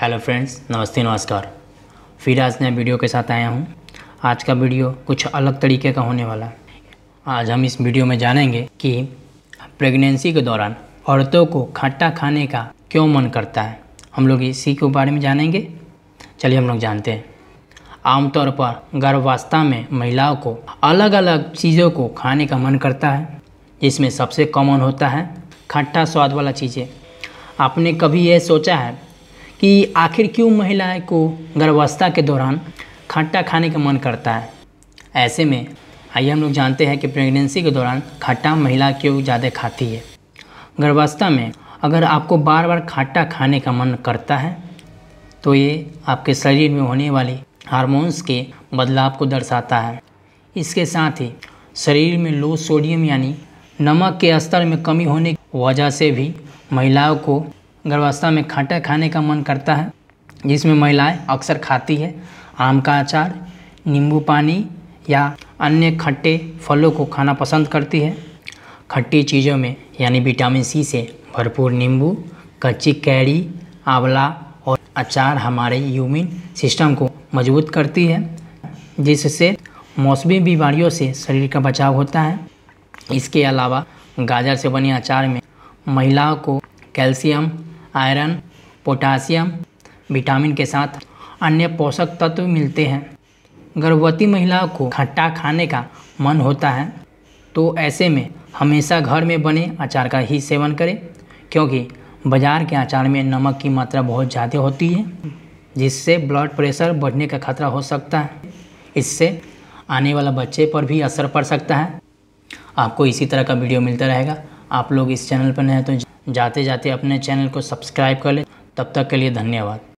hello friends नमस्ते नमस्कार फिर आज नए वीडियो के साथ आया हूँ आज का वीडियो कुछ अलग तरीके का होने वाला है आज हम इस वीडियो में जानेंगे कि प्रेगनेंसी के दौरान औरतों को खट्टा खाने का क्यों मन करता है हम लोग इसी के बारे में जानेंगे चलिए हम लोग जानते हैं आमतौर पर गर्भावस्था में महिलाओं को अलग अलग चीज़ों को खाने का मन करता है जिसमें सबसे कॉमन होता है खट्टा स्वाद वाला चीज़ें आपने कभी यह सोचा है कि आखिर क्यों महिलाएं को गर्भावस्था के दौरान खट्टा खाने का मन करता है ऐसे में आइए हम लोग जानते हैं कि प्रेगनेंसी के दौरान खट्टा महिला क्यों ज़्यादा खाती है गर्भावस्था में अगर आपको बार बार खट्टा खाने का मन करता है तो ये आपके शरीर में होने वाले हारमोन्स के बदलाव को दर्शाता है इसके साथ ही शरीर में लो सोडियम यानी नमक के स्तर में कमी होने की वजह से भी महिलाओं को गर्भावस्था में खट्टा खाने का मन करता है जिसमें महिलाएं अक्सर खाती है आम का अचार नींबू पानी या अन्य खट्टे फलों को खाना पसंद करती है खट्टी चीज़ों में यानी विटामिन सी से भरपूर नींबू कच्ची कैरी आंवला और अचार हमारे यूमिन सिस्टम को मजबूत करती है जिससे मौसमी बीमारियों से शरीर का बचाव होता है इसके अलावा गाजर से बने अचार में महिलाओं को कैल्शियम आयरन पोटासियम विटामिन के साथ अन्य पोषक तत्व मिलते हैं गर्भवती महिलाओं को खट्टा खाने का मन होता है तो ऐसे में हमेशा घर में बने अचार का ही सेवन करें क्योंकि बाज़ार के अचार में नमक की मात्रा बहुत ज़्यादा होती है जिससे ब्लड प्रेशर बढ़ने का खतरा हो सकता है इससे आने वाला बच्चे पर भी असर पड़ सकता है आपको इसी तरह का वीडियो मिलता रहेगा आप लोग इस चैनल पर नए तो जाते जाते अपने चैनल को सब्सक्राइब कर लें तब तक के लिए धन्यवाद